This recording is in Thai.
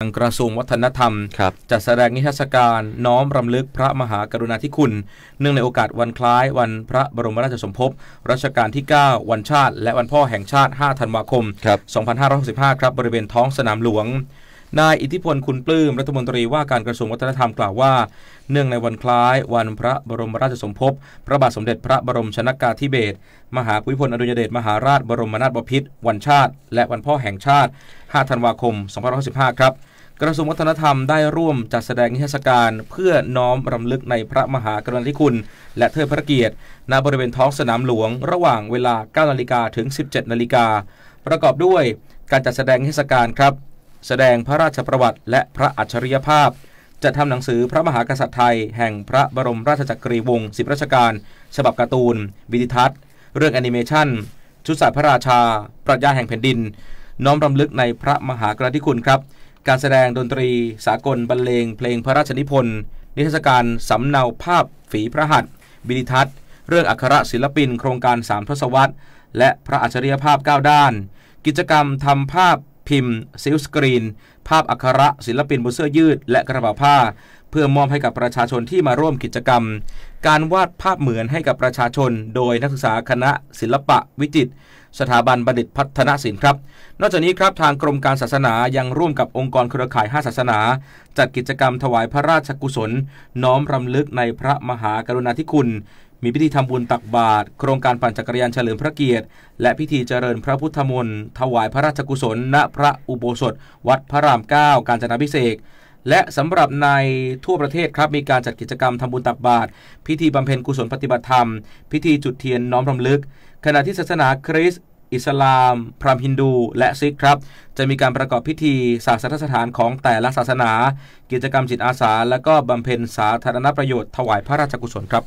ทางกระทรวงวัฒนธรรมจัดแสดงนิทรรศการน้อมรำลึกพระมหากรุณาธิคุณ เนื่องในโอกาสวันคล้ายวันพระบรมราชสมภพรัชกาลที่ 9 วันชาติและวันพ่อแห่งชาติ 5 ธันวาคม 2565 ครับ บริเวณท้องสนามหลวงนายอิทธิพลคุณปลื้มรัฐมนตรีว่าการกระทรวงวัฒนธรรมกล่าวว่าเนื่องในวันคล้าย วันพระบรมราชสมภพพระบาท สมเด็จ พระบรมชนากาธิเบศรมหาภูมิพลอดุลยเดชมหาราชบรมนาถบพิตรวันชาติ และวันพ่อแห่งชาติ5ธันวาคม 2565ครับ กระทรวงวัฒนธรรมได้ร่วมจัดแสดงนิทรรศการเพื่อน้อมรำลึกในพระมหากรุณาธิคุณ และเทิดพระเกียรติณบริเวณท้องสนามหลวง ระหว่างเวลา9นาฬิกาถึง 17นาฬิกาประกอบด้วยการจัดแสดงนิทรรศการครับแสดงพระราชประวัติและพระอัจฉริยภาพจะทำหนังสือพระมหากษัตริย์ไทย แห่งพระบรมราชจักรีวงศ์สิบราชการฉบับการ์ตูนวิดิทัศน์ เรื่องแอนิเมชันชุดสายพระราชาปรัชญาแห่งแผ่นดิน น้อมรำลึกในพระมหากรณาธิคุณครับ การแสดงดนตรีสากลบรรเลง เพลงพระราชนิพนธ์ นิทรรศการสำเนาภาพ ฝีพระหัตวิดิทัศน์ เรื่องอักขระศิลปิน โครงการสามทศวรรษ และพระอัจฉริยภาพ9ด้าน กิจกรรมทำภาพพิมพ์ ซิลสกรีน ภาพอักขระ ศิลปินบนเสื้อยืด และกระเป๋าผ้า เพื่อมอบให้กับประชาชนที่มาร่วมกิจกรรม การวาดภาพเหมือนให้กับประชาชน โดยนักศึกษาคณะศิลปะวิจิตรสถาบันบัณฑิตพัฒนศิลป์ครับ นอกจากนี้ครับทางกรมการศาสนายังร่วมกับองค์กรเครือข่าย5ศาสนา จัดกิจกรรมถวายพระราชกุศล น้อมรำลึกในพระมหากรุณาธิคุณมีพิธีทำบุญตักบาตรโครงการปั่นจักรยานเฉลิมพระเกียรติ และพิธีเจริญพระพุทธมนต์ถวายพระราชกุศล ณ พระอุโบสถ วัดพระรามเก้ากาญจนาพิเศษและสำหรับในทั่วประเทศครับ มีการจัดกิจกรรมทำบุญตักบาตรพิธีบำเพ็ญกุศลปฏิบัติธรรม พิธีจุดเทียนน้อมรำลึก ขณะที่ศาสนาคริสต์อิสลาม พราหมณ์ฮินดูและซิกครับจะมีการประกอบพิธีศาสนสถานของแต่ละศาสนา กิจกรรมจิตอาสาและก็บำเพ็ญสาธารณประโยชน์ ถวายพระราชกุศลครับ